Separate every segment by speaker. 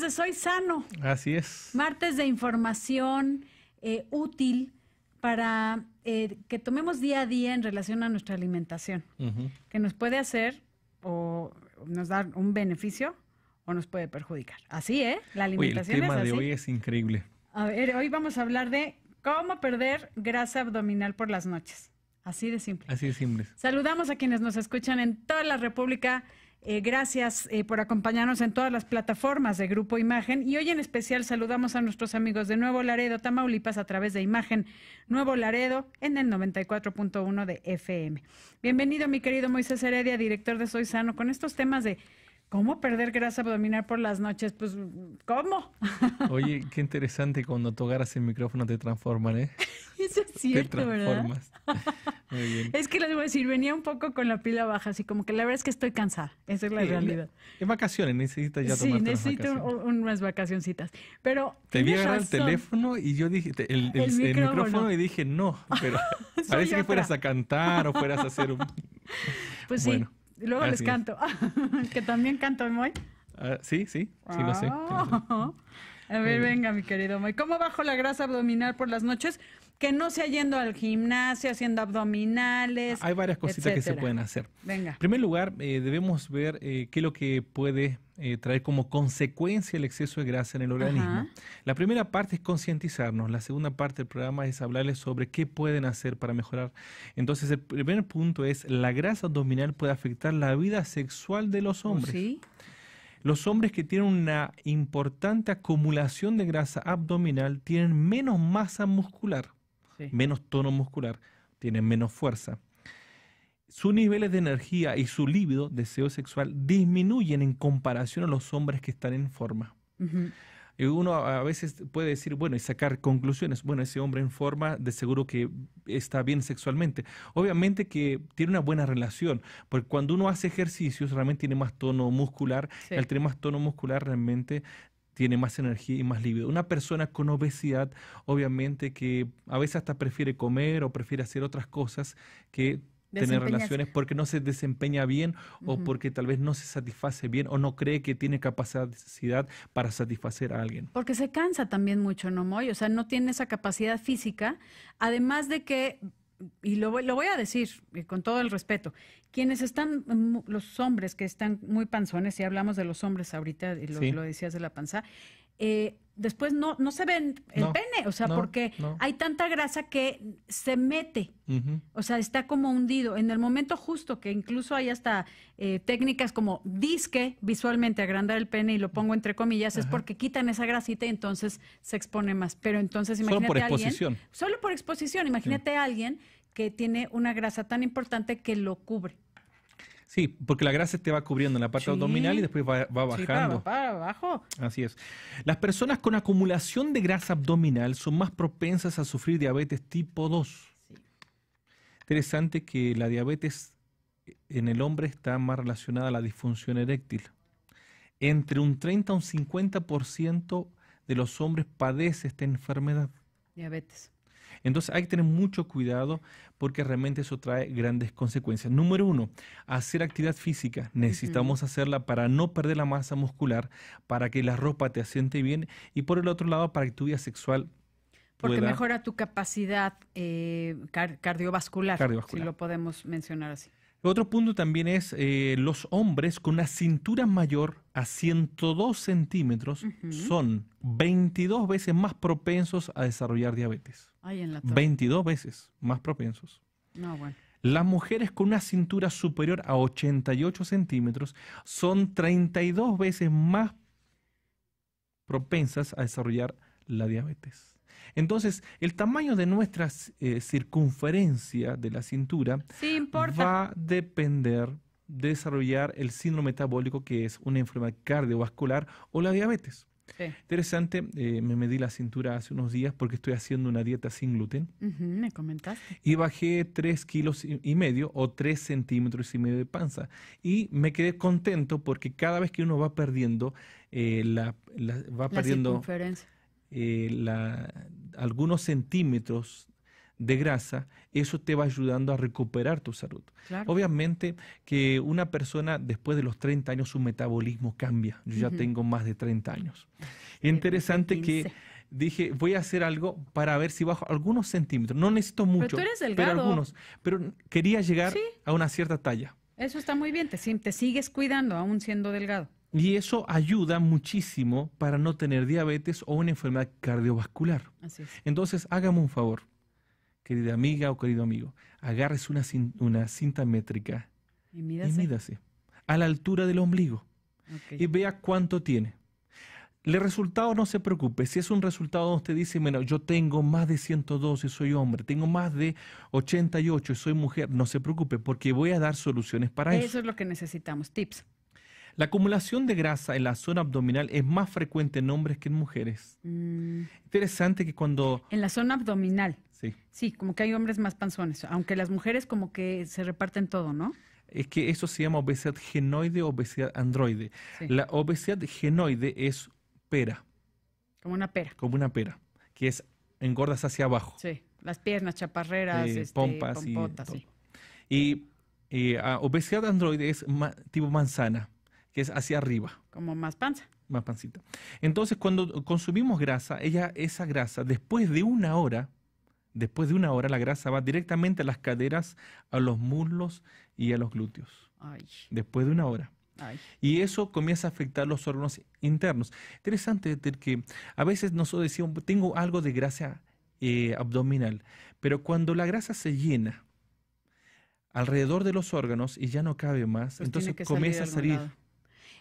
Speaker 1: de Soy Sano.
Speaker 2: Así es.
Speaker 1: Martes de información eh, útil para eh, que tomemos día a día en relación a nuestra alimentación, que nos puede hacer o nos dar un beneficio o nos puede perjudicar. Así, ¿eh? La alimentación el tema de hoy
Speaker 2: es increíble.
Speaker 1: A ver, hoy vamos a hablar de cómo perder grasa abdominal por las noches. Así de simple. Así de simple. Saludamos a quienes nos escuchan en toda la República eh, gracias eh, por acompañarnos en todas las plataformas de Grupo Imagen y hoy en especial saludamos a nuestros amigos de Nuevo Laredo, Tamaulipas, a través de Imagen Nuevo Laredo en el 94.1 de FM. Bienvenido mi querido Moisés Heredia, director de Soy Sano, con estos temas de ¿Cómo perder grasa abdominal por las noches? Pues, ¿cómo?
Speaker 2: Oye, qué interesante cuando tú el micrófono te transforman, ¿eh?
Speaker 1: Eso es cierto, te transformas. Es que les voy a decir, venía un poco con la pila baja, así como que la verdad es que estoy cansada. Esa es la realidad.
Speaker 2: En vacaciones, necesitas ya tomar Sí, necesito
Speaker 1: unas vacacioncitas. Pero. Te vi agarrar el teléfono
Speaker 2: y yo dije, el, micrófono. y dije, no, pero parece que fueras a cantar o fueras a hacer un.
Speaker 1: Pues sí, luego les canto. que también canto, Moy.
Speaker 2: Ah, sí, sí, sí Sí ah.
Speaker 1: A ver, venga, mi querido Moy. ¿Cómo bajo la grasa abdominal por las noches? que no sea yendo al gimnasio, haciendo abdominales. Hay varias cositas que se pueden hacer.
Speaker 2: En primer lugar, eh, debemos ver eh, qué es lo que puede eh, traer como consecuencia el exceso de grasa en el organismo. La primera parte es concientizarnos, la segunda parte del programa es hablarles sobre qué pueden hacer para mejorar. Entonces, el primer punto es, la grasa abdominal puede afectar la vida sexual de los oh, hombres. Los hombres que tienen una importante acumulación de grasa abdominal tienen menos masa muscular menos tono muscular, tienen menos fuerza. Sus niveles de energía y su líbido, deseo sexual, disminuyen en comparación a los hombres que están en forma. Y uno a veces puede decir, bueno, y sacar conclusiones. Bueno, ese hombre en forma de seguro que está bien sexualmente. Obviamente que tiene una buena relación, porque cuando uno hace ejercicios realmente tiene más tono muscular. Al tener más tono muscular realmente tiene más energía y más libido. Una persona con obesidad, obviamente, que a veces hasta prefiere comer o prefiere hacer otras cosas que tener relaciones porque no se desempeña bien o porque tal vez no se satisface bien o no cree que tiene capacidad para satisfacer a alguien.
Speaker 1: Porque se cansa también mucho, ¿no, Moy? O sea, no tiene esa capacidad física, además de que y lo, lo voy a decir eh, con todo el respeto, quienes están, los hombres que están muy panzones, y hablamos de los hombres ahorita, y lo, lo decías de la panza, eh, después no, no se ven el pene, o sea, porque hay tanta grasa que se mete, o sea, está como hundido. En el momento justo que incluso hay hasta eh, técnicas como disque visualmente agrandar el pene y lo pongo entre comillas, es porque quitan esa grasita y entonces se expone más. Pero entonces imagínate solo por exposición. alguien, solo por exposición, imagínate a alguien que tiene una grasa tan importante que lo cubre.
Speaker 2: Sí, porque la grasa te va cubriendo en la parte abdominal y después va, bajando. Sí,
Speaker 1: abajo.
Speaker 2: Así es. Las personas con acumulación de grasa abdominal son más propensas a sufrir diabetes tipo 2. Sí. Interesante que la diabetes en el hombre está más relacionada a la disfunción eréctil. Entre un 30 a un 50% de los hombres padece esta enfermedad. Diabetes. Entonces hay que tener mucho cuidado porque realmente eso trae grandes consecuencias. Número uno, hacer actividad física. Necesitamos hacerla para no perder la masa muscular, para que la ropa te asiente bien y por el otro lado para que tu vida sexual porque mejora
Speaker 1: tu capacidad eh, cardiovascular, si lo podemos mencionar así.
Speaker 2: Otro punto también es eh, los hombres con una cintura mayor a 102 centímetros son 22 veces más propensos a desarrollar diabetes.
Speaker 1: 22
Speaker 2: veces más propensos. Las mujeres con una cintura superior a 88 centímetros son 32 veces más propensas a desarrollar la diabetes. Entonces, el tamaño de nuestra eh, circunferencia de la cintura va a depender de desarrollar el síndrome metabólico que es una enfermedad cardiovascular o la diabetes. Interesante, eh, me medí la cintura hace unos días porque estoy haciendo una dieta sin gluten. me Y bajé 3 kilos y medio o 3 centímetros y medio de panza. Y me quedé contento porque cada vez que uno va perdiendo, eh, la, va perdiendo eh, algunos centímetros de grasa, eso te va ayudando a recuperar tu salud. Obviamente que una persona después de los 30 años su metabolismo cambia. Yo ya tengo más de 30 años. Interesante que dije, voy a hacer algo para ver si bajo algunos centímetros. No necesito mucho, pero, tú eres algunos. Pero quería llegar a una cierta talla.
Speaker 1: Eso está muy bien, te, sigues cuidando aún siendo delgado.
Speaker 2: Y eso ayuda muchísimo para no tener diabetes o una enfermedad cardiovascular. Entonces, hágame un favor querida amiga o querido amigo, agarres una, cinta, una cinta métrica y mídase. a la altura del ombligo y vea cuánto tiene. El resultado no se preocupe. Si es un resultado donde usted dice, bueno, yo tengo más de 112 y soy hombre, tengo más de 88 y soy mujer, no se preocupe porque voy a dar soluciones para eso. Eso
Speaker 1: es lo que necesitamos, tips.
Speaker 2: La acumulación de grasa en la zona abdominal es más frecuente en hombres que en mujeres.
Speaker 1: Mm.
Speaker 2: Interesante que cuando...
Speaker 1: En la zona abdominal. Sí. como que hay hombres más panzones, aunque las mujeres como que se reparten todo, ¿no?
Speaker 2: Es que eso se llama obesidad genoide o obesidad androide. La obesidad genoide es pera. Como una pera. Como una pera, que es engordas hacia abajo. Sí,
Speaker 1: las piernas, chaparreras, este, pompas y, sí.
Speaker 2: y eh, ah, obesidad androide es tipo manzana, que es hacia arriba. Como más panza. Más pancita. Entonces, cuando consumimos grasa, ella, esa grasa, después de una hora, Después de una hora la grasa va directamente a las caderas, a los muslos y a los glúteos. Después de una hora. Y eso comienza a afectar los órganos internos. Interesante que a veces nosotros decimos, tengo algo de grasa eh, abdominal, pero cuando la grasa se llena alrededor de los órganos y ya no cabe más, pues entonces comienza a salir.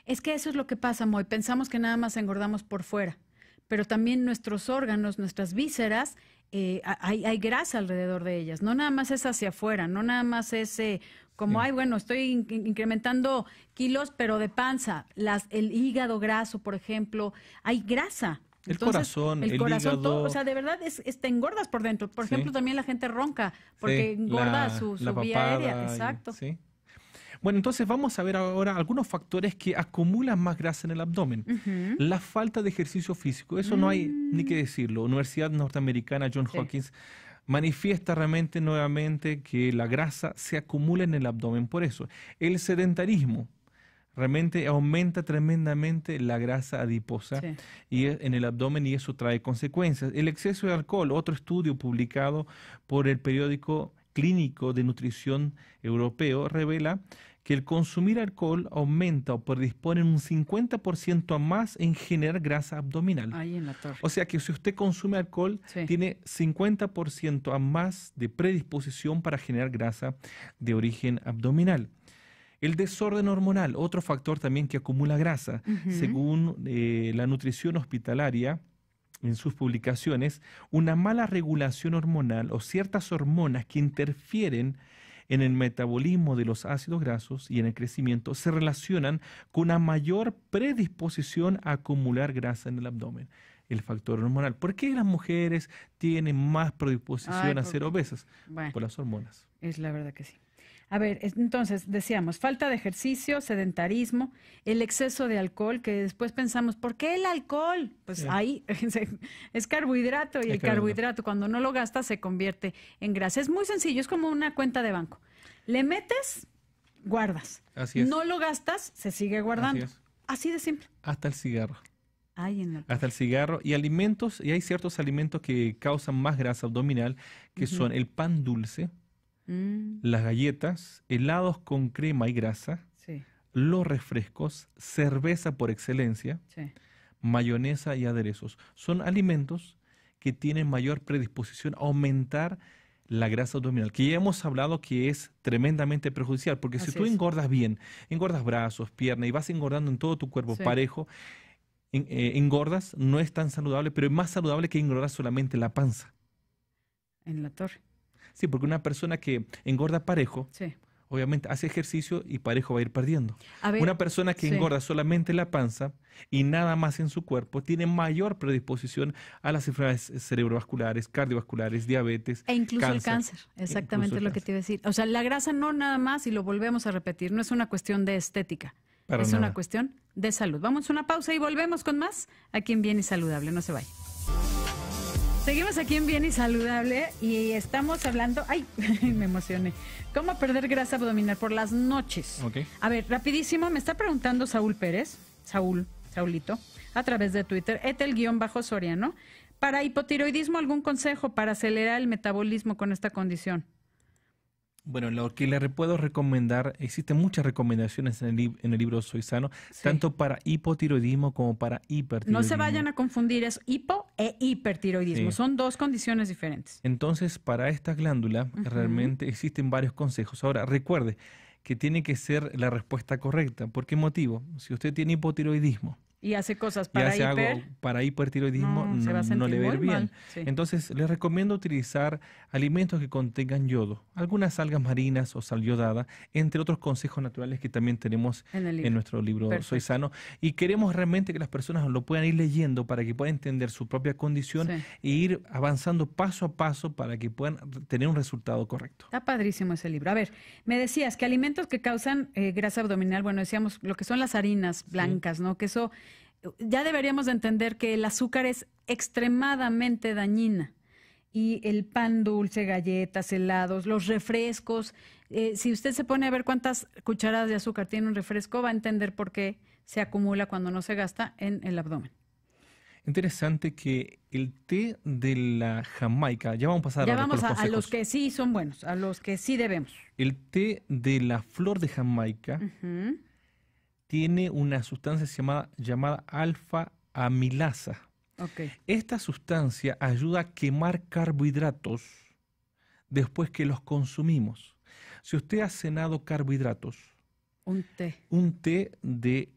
Speaker 1: Es que eso es lo que pasa, Moy. Pensamos que nada más engordamos por fuera, pero también nuestros órganos, nuestras vísceras, eh, hay, hay, grasa alrededor de ellas. No nada más es hacia afuera, no nada más es eh, como, hay, ay, bueno, estoy incrementando kilos, pero de panza. Las, el hígado graso, por ejemplo, hay grasa. El corazón, el, corazón, Todo, o sea, de verdad es, te engordas por dentro. Por ejemplo, también la gente ronca porque engorda su, vía aérea. Exacto. sí.
Speaker 2: Bueno, entonces vamos a ver ahora algunos factores que acumulan más grasa en el abdomen. La falta de ejercicio físico, eso no hay ni mm. que decirlo. Universidad norteamericana John Hawkins, manifiesta realmente nuevamente que la grasa se acumula en el abdomen. Por eso, el sedentarismo, realmente aumenta tremendamente la grasa adiposa y e, en el abdomen y eso trae consecuencias. El exceso de alcohol, otro estudio publicado por el periódico clínico de nutrición europeo, revela que el consumir alcohol aumenta o predispone un 50% a más en generar grasa abdominal. O sea que si usted consume alcohol, tiene 50% a más de predisposición para generar grasa de origen abdominal. El desorden hormonal, otro factor también que acumula grasa, según eh, la nutrición hospitalaria, en sus publicaciones, una mala regulación hormonal o ciertas hormonas que interfieren en el metabolismo de los ácidos grasos y en el crecimiento se relacionan con una mayor predisposición a acumular grasa en el abdomen el factor hormonal. ¿Por qué las mujeres tienen más predisposición a ser obesas? por las hormonas.
Speaker 1: Es la verdad que sí. A ver, entonces decíamos, falta de ejercicio, sedentarismo, el exceso de alcohol, que después pensamos, ¿por qué el alcohol? Pues ahí es carbohidrato y el carbohidrato cuando no lo gastas se convierte en grasa. Es muy sencillo, es como una cuenta de banco. Le metes, guardas. Así es. No lo gastas, se sigue guardando. Así, de simple.
Speaker 2: Hasta el cigarro. Hasta el cigarro y alimentos, y hay ciertos alimentos que causan más grasa abdominal, que son el pan dulce, Mm. las galletas, helados con crema y grasa, los refrescos, cerveza por excelencia, mayonesa y aderezos. Son alimentos que tienen mayor predisposición a aumentar la grasa abdominal, que ya hemos hablado que es tremendamente perjudicial, porque si tú engordas bien, engordas brazos, piernas y vas engordando en todo tu cuerpo parejo, eh, engordas, no es tan saludable, pero es más saludable que engordar solamente la panza. En la torre. Sí, porque una persona que engorda parejo, obviamente hace ejercicio y parejo va a ir perdiendo. una persona que engorda solamente la panza y nada más en su cuerpo tiene mayor predisposición a las enfermedades cerebrovasculares, cardiovasculares, diabetes. E incluso el cáncer, e exactamente lo que
Speaker 1: te iba a decir. O sea, la grasa no nada más, y lo volvemos a repetir, no es una cuestión de estética. es una cuestión de salud. Vamos a una pausa y volvemos con más a quien viene y Saludable. No se vaya. Seguimos aquí en Bien y Saludable y estamos hablando, ay, me emocioné, ¿cómo perder grasa abdominal por las noches? A ver, rapidísimo, me está preguntando Saúl Pérez, Saúl, Saulito, a través de Twitter, etel-soriano, para hipotiroidismo, ¿algún consejo para acelerar el metabolismo con esta condición?
Speaker 2: Bueno, lo que le puedo recomendar, existen muchas recomendaciones en el, libro Soy Sano, tanto para hipotiroidismo como para hipertiroidismo. No se vayan a
Speaker 1: confundir, es hipo e hipertiroidismo, son dos condiciones diferentes.
Speaker 2: Entonces, para esta glándula realmente existen varios consejos. Ahora, recuerde que tiene que ser la respuesta correcta. ¿Por qué motivo? Si usted tiene hipotiroidismo,
Speaker 1: y hace cosas para y hace
Speaker 2: para hipertiroidismo, no, no le ver bien. Entonces, les recomiendo utilizar alimentos que contengan yodo, algunas algas marinas o sal yodada, entre otros consejos naturales que también tenemos en, nuestro libro Soy Sano. Y queremos realmente que las personas lo puedan ir leyendo para que puedan entender su propia condición e ir avanzando paso a paso para que puedan tener un resultado correcto.
Speaker 1: Está padrísimo ese libro. A ver, me decías que alimentos que causan eh, grasa abdominal, bueno, decíamos lo que son las harinas blancas, ¿no? Que ya deberíamos entender que el azúcar es extremadamente dañina y el pan dulce, galletas, helados, los refrescos. Eh, si usted se pone a ver cuántas cucharadas de azúcar tiene un refresco, va a entender por qué se acumula cuando no se gasta en el abdomen.
Speaker 2: Interesante que el té de la Jamaica, ya vamos a pasar a vamos a, los
Speaker 1: que sí son buenos, a los que sí debemos.
Speaker 2: El té de la flor de Jamaica tiene una sustancia llamada, llamada alfa-amilasa. Okay. Esta sustancia ayuda a quemar carbohidratos después que los consumimos. Si usted ha cenado carbohidratos, un té, un té de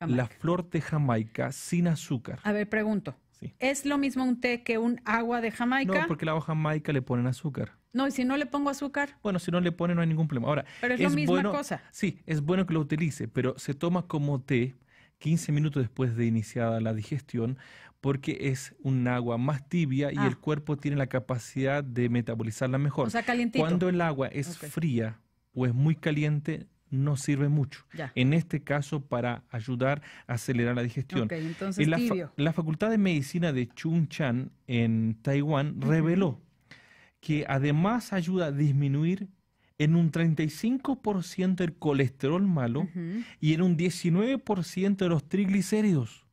Speaker 2: la flor de Jamaica sin azúcar. A ver, pregunto.
Speaker 1: ¿Es lo mismo un té que un agua de Jamaica? No, porque
Speaker 2: el agua de Jamaica le ponen azúcar. No, y si no le pongo azúcar. Bueno, si no le pone no hay ningún problema. Ahora, pero es, lo mismo cosa. Sí, es bueno que lo utilice, pero se toma como té 15 minutos después de iniciada la digestión porque es un agua más tibia y ah. el cuerpo tiene la capacidad de metabolizarla mejor. O sea, Cuando el agua es fría o es muy caliente, no sirve mucho. En este caso, para ayudar a acelerar la digestión. entonces, la, Facultad de Medicina de Chung Chan en Taiwán reveló que además ayuda a disminuir en un 35% el colesterol malo y en un 19% los triglicéridos.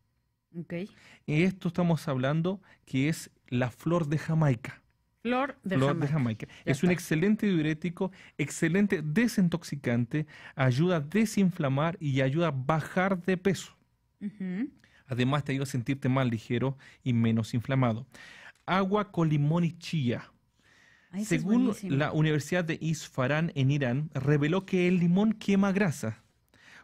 Speaker 2: Okay. Esto estamos hablando que es la flor de Jamaica.
Speaker 1: Flor de Jamaica. De
Speaker 2: Jamaica. Es un excelente diurético, excelente desintoxicante, ayuda a desinflamar y ayuda a bajar de peso. Además te ayuda a sentirte más ligero y menos inflamado. Agua con limón y chía. Según la Universidad de Isfahan en Irán, reveló que el limón quema grasa,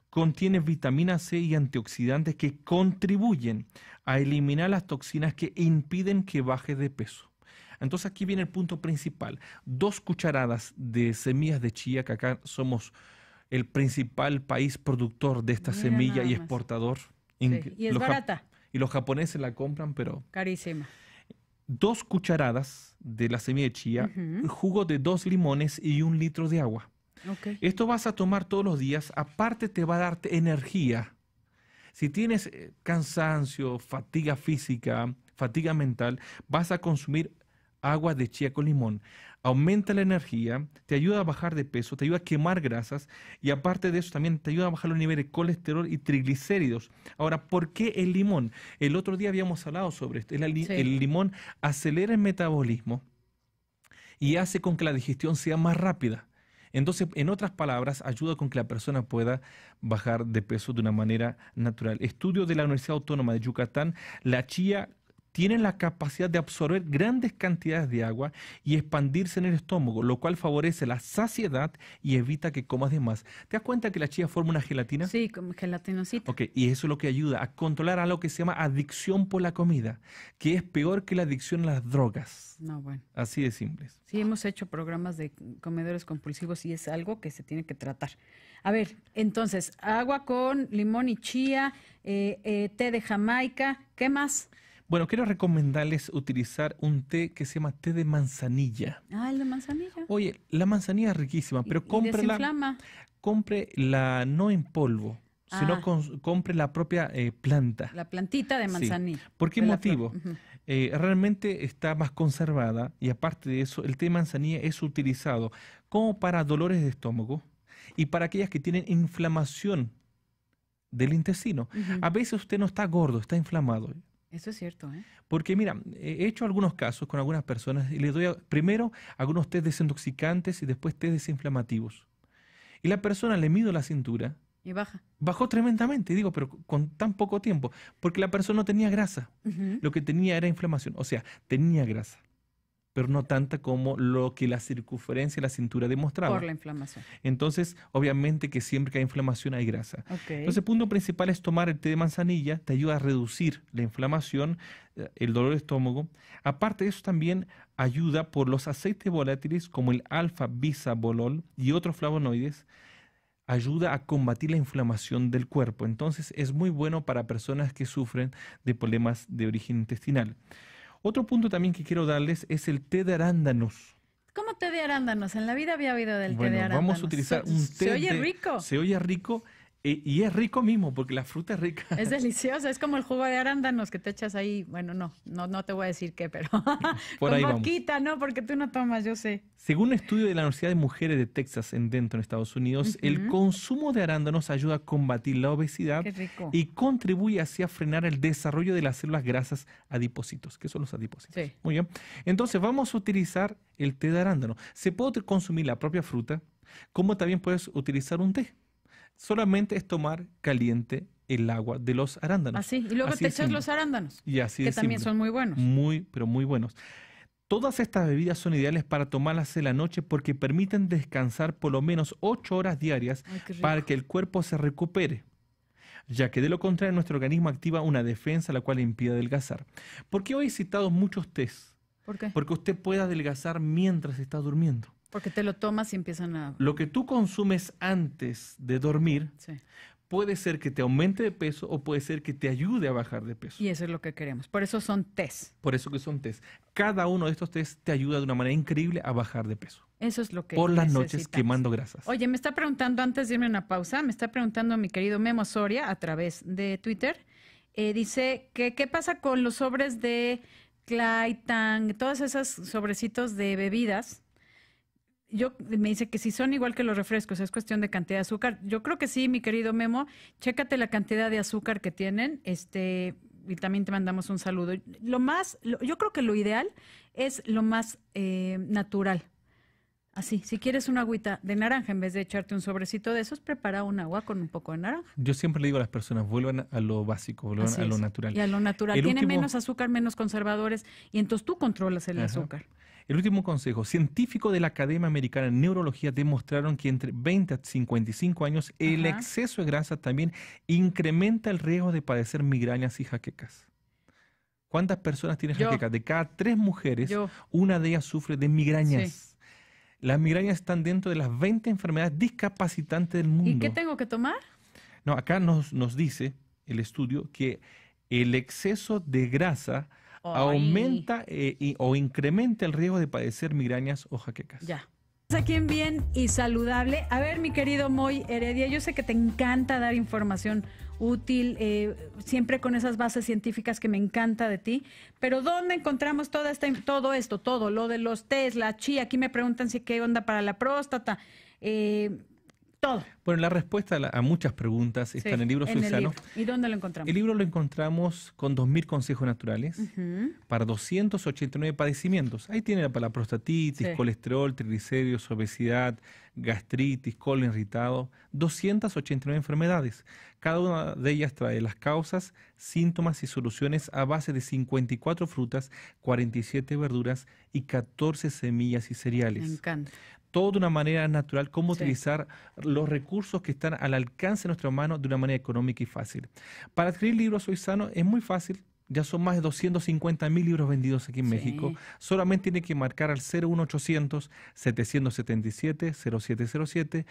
Speaker 2: contiene vitamina C y antioxidantes que contribuyen a eliminar las toxinas que impiden que baje de peso. Entonces aquí viene el punto principal. Dos cucharadas de semillas de chía, que acá somos el principal país productor de esta semilla y exportador. Y es barata. Y los japoneses la compran, pero... Carísima dos cucharadas de la semilla de chía, jugo de dos limones y un litro de agua. Esto vas a tomar todos los días, aparte te va a darte energía. Si tienes eh, cansancio, fatiga física, fatiga mental, vas a consumir agua de chía con limón. Aumenta la energía, te ayuda a bajar de peso, te ayuda a quemar grasas y aparte de eso también te ayuda a bajar los niveles de colesterol y triglicéridos. Ahora, ¿por qué el limón? El otro día habíamos hablado sobre esto. el, el limón acelera el metabolismo y hace con que la digestión sea más rápida. Entonces, en otras palabras, ayuda con que la persona pueda bajar de peso de una manera natural. Estudio de la Universidad Autónoma de Yucatán, la chía tienen la capacidad de absorber grandes cantidades de agua y expandirse en el estómago, lo cual favorece la saciedad y evita que comas de más. ¿Te das cuenta que la chía forma una gelatina? Sí,
Speaker 1: como gelatinosita.
Speaker 2: Ok, y eso es lo que ayuda a controlar algo que se llama adicción por la comida, que es peor que la adicción a las drogas. No, bueno. Así de simples.
Speaker 1: Sí, hemos hecho programas de comedores compulsivos y es algo que se tiene que tratar. A ver, entonces, agua con limón y chía, eh, eh, té de Jamaica, ¿qué más?
Speaker 2: Bueno, quiero recomendarles utilizar un té que se llama té de manzanilla.
Speaker 1: Ah, el de manzanilla. Oye,
Speaker 2: la manzanilla es riquísima, pero cómprela. la no en polvo sino ah. compre la propia eh, planta.
Speaker 1: La plantita de manzanilla. ¿Por qué motivo?
Speaker 2: Eh, realmente está más conservada y aparte de eso, el té de manzanilla es utilizado como para dolores de estómago y para aquellas que tienen inflamación del intestino. A veces usted no está gordo, está inflamado.
Speaker 1: Eso es cierto. ¿eh?
Speaker 2: Porque mira, he hecho algunos casos con algunas personas y le doy primero algunos test desintoxicantes y después test desinflamativos. Y la persona le mido la cintura. Y baja. Bajó tremendamente, digo, pero con tan poco tiempo, porque la persona no tenía grasa. Lo que tenía era inflamación, o sea, tenía grasa pero no tanta como lo que la circunferencia y la cintura demostraba. Por la inflamación. Entonces, obviamente que siempre que hay inflamación hay grasa. Entonces, el punto principal es tomar el té de manzanilla, te ayuda a reducir la inflamación, eh, el dolor de estómago. Aparte de eso, también ayuda por los aceites volátiles como el alfa bisabolol y otros flavonoides ayuda a combatir la inflamación del cuerpo. Entonces es muy bueno para personas que sufren de problemas de origen intestinal. Otro punto también que quiero darles es el té de arándanos.
Speaker 1: ¿Cómo té de arándanos? En la vida había oído del té de arándanos. Vamos a
Speaker 2: utilizar un té. Se, se oye rico. se oye rico y, es rico mismo, porque la fruta es rica. Es
Speaker 1: deliciosa, es como el jugo de arándanos que te echas ahí. Bueno, no, no, no te voy a decir qué, pero Por boquita, ¿no? Porque tú no tomas, yo sé.
Speaker 2: Según un estudio de la Universidad de Mujeres de Texas en Denton, Estados Unidos, el consumo de arándanos ayuda a combatir la obesidad y contribuye así a frenar el desarrollo de las células grasas adipósitos, que son los adipósitos. Sí. Muy bien. Entonces, vamos a utilizar el té de arándano. Se puede consumir la propia fruta, como también puedes utilizar un té solamente es tomar caliente el agua de los arándanos. Así, y luego te echas los
Speaker 1: arándanos, y
Speaker 2: así que también son muy buenos. Muy, pero muy buenos. Todas estas bebidas son ideales para tomarlas en la noche porque permiten descansar por lo menos 8 horas diarias para que el cuerpo se recupere ya que de lo contrario nuestro organismo activa una defensa la cual impide adelgazar. ¿Por qué hoy he citado muchos tés? Porque usted puede adelgazar mientras está durmiendo.
Speaker 1: Porque te lo tomas y empiezan a...
Speaker 2: Lo que tú consumes antes de dormir puede ser que te aumente de peso o puede ser que te ayude a bajar de peso.
Speaker 1: Y eso es lo que queremos. Por eso son test.
Speaker 2: Por eso que son test. Cada uno de estos test te ayuda de una manera increíble a bajar de peso.
Speaker 1: Eso es lo que Por las noches
Speaker 2: quemando grasas. Oye,
Speaker 1: me está preguntando, antes de irme a una pausa, me está preguntando mi querido Memo Soria a través de Twitter. Eh, dice que qué pasa con los sobres de Clytang? todos esos sobrecitos de bebidas yo me dice que si son igual que los refrescos, es cuestión de cantidad de azúcar. Yo creo que sí, mi querido Memo, chécate la cantidad de azúcar que tienen, este, y también te mandamos un saludo. Lo más, yo creo que lo ideal es lo más eh, natural. Así, si quieres una agüita de naranja, en vez de echarte un sobrecito de esos, prepara un agua con un poco de naranja.
Speaker 2: Yo siempre le digo a las personas, vuelvan a lo básico, vuelvan a lo natural. Y a lo
Speaker 1: natural. Tiene menos azúcar, menos conservadores, y entonces tú controlas el azúcar.
Speaker 2: El último consejo, científicos de la Academia Americana de Neurología demostraron que entre 20 a 55 años el exceso de grasa también incrementa el riesgo de padecer migrañas y jaquecas. ¿Cuántas personas tienen jaquecas? De cada tres mujeres, una de ellas sufre de migrañas. Las migrañas están dentro de las 20 enfermedades discapacitantes del mundo. ¿Y qué
Speaker 1: tengo que tomar?
Speaker 2: No, acá nos dice el estudio que el exceso de grasa aumenta eh, o incrementa el riesgo de padecer migrañas o jaquecas.
Speaker 1: Ya. Aquí en Bien y Saludable. A ver, mi querido Moy Heredia, yo sé que te encanta dar información útil, eh, siempre con esas bases científicas que me encanta de ti, pero ¿dónde encontramos toda esta, todo esto, todo, lo de los test, la CHI, Aquí me preguntan si qué onda para la próstata. Eh,
Speaker 2: bueno, la respuesta a, muchas preguntas está en el libro Suizano.
Speaker 1: ¿Y dónde lo encontramos?
Speaker 2: El libro lo encontramos con 2.000 consejos naturales
Speaker 1: doscientos
Speaker 2: para 289 padecimientos. Ahí tiene para la prostatitis, colesterol, triglicéridos, obesidad, gastritis, colon irritado, 289 enfermedades. Cada una de ellas trae las causas, síntomas y soluciones a base de 54 frutas, 47 verduras y 14 semillas y cereales. Me encanta todo de una manera natural, cómo utilizar los recursos que están al alcance de nuestra mano de una manera económica y fácil. Para escribir libros Soy Sano es muy fácil, ya son más de 250 mil libros vendidos aquí en México. Solamente tiene que marcar al 01800 777 0707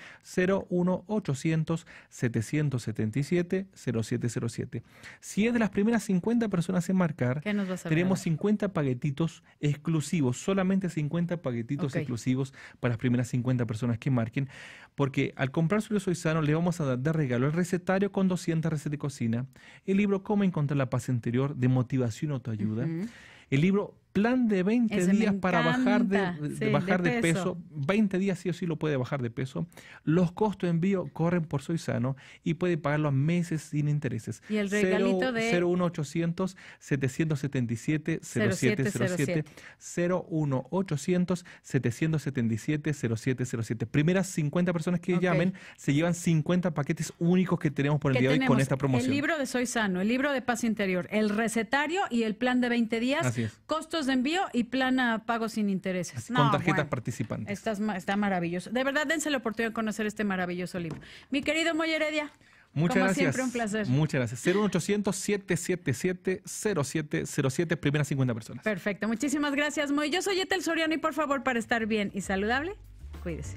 Speaker 2: 01800 777 0707. Si es de las primeras 50 personas en marcar, tenemos 50 paquetitos exclusivos, solamente 50 paquetitos exclusivos para las primeras 50 personas que marquen, porque al comprar su libro Sano le vamos a dar de regalo el recetario con 200 recetas de cocina, el libro Cómo encontrar la paz interior motivación o tu ayuda. El libro plan de 20 días para bajar de, bajar de, peso. 20 días sí o sí lo puede bajar de peso. Los costos de envío corren por Soy Sano y puede pagarlo a meses sin intereses. Y el regalito de 01800 777 0707 01800 777 0707. Primeras 50 personas que llamen se llevan 50 paquetes únicos que tenemos por el día de hoy con esta promoción. El libro
Speaker 1: de Soy Sano, el libro de Paz Interior, el recetario y el plan de 20 días. Costos de envío y plana a pago sin intereses. con tarjetas
Speaker 2: participantes.
Speaker 1: está maravilloso. De verdad, dense la oportunidad de conocer este maravilloso libro. Mi querido Moy Heredia. Muchas Como gracias. siempre, un placer.
Speaker 2: Muchas gracias. 01800 0707 primeras 50 personas.
Speaker 1: Perfecto. Muchísimas gracias, Moy. Yo soy Etel Soriano y por favor, para estar bien y saludable, cuídese.